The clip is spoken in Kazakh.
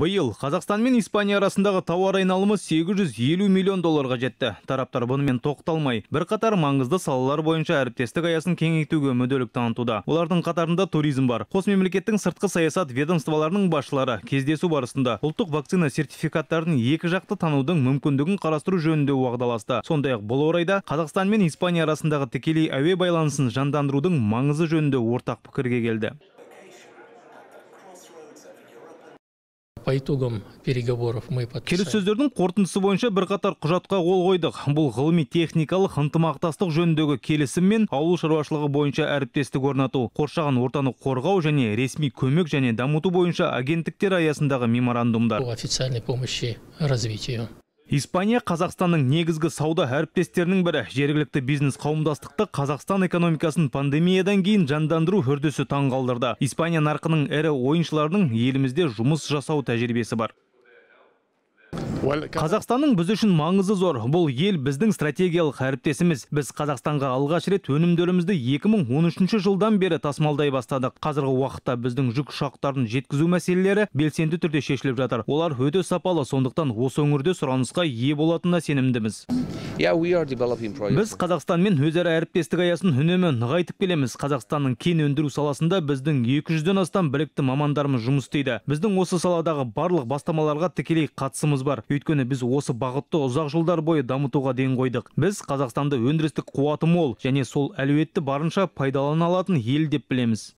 биыл қазақстан мен испания арасындағы тауар айналымы 850 миллион долларға жетті тараптар бұнымен тоқталмай бірқатар маңызды салалар бойынша әріптестік аясын кеңейтуге мүдделік танытуда олардың қатарында туризм бар қос мемлекеттің сыртқы саясат ведомстволарының басшылары кездесу барысында ұлттық вакцина сертификаттарын екі жақты танудың мүмкіндігін қарастыру жөнінде уағдаласты сондай ақ бұл орайда қазақстан мен испания арасындағы тікелей әуе байланысын жандандырудың маңызы жөнінде ортақ пікірге келді по итогам переговоров мы подписали. Келіссөздердің қорытындысы бойынша бірқатар құжатқа қол қойдық. Бұл ғылыми техникалық ынтымақтастық жөніндегі келісім мен ауыл шаруашылығы бойынша әріптестік орнату, қоршаған ортаны қорғау және ресми көмек және дамыту бойынша агенттіктер аясындағы меморандумдар. Официальной помощи развитию. Испания Қазақстанның негізгі сауда әріптестерінің бірі. Жергілікті бизнес қауымдастықты Қазақстан экономикасын пандемиядан кейін жандандыру үрдісі таңғалдырды. Испания нарқының ірі ойыншыларының елімізде жұмыс жасау тәжірибесі бар қазақстанның біз үшін маңызы зор бұл ел біздің стратегиялық әріптесіміз біз қазақстанға алғаш рет өнімдерімізді 2013 жылдан бері тасымалдай бастадық қазіргі уақытта біздің жүк ұшақтарын жеткізу мәселелері белсенді түрде шешіліп жатыр олар өте сапалы сондықтан осы өңірде сұранысқа ие болатынына сенімдіміз біз қазақстанмен өзара әріптестік аясын үнемі нығайтып келеміз қазақстанның кен өндіру саласында біздің 200-ден астам білікті мамандарымыз жұмыс істейді біздің осы саладағы барлық бастамаларға тікелей қатысымыз бар өйткені біз осы бағытты ұзақ жылдар бойы дамытуға ден қойдық біз қазақстанды өндірістік қуаты мол және сол әлеуетті барынша пайдалана алатын ел деп білеміз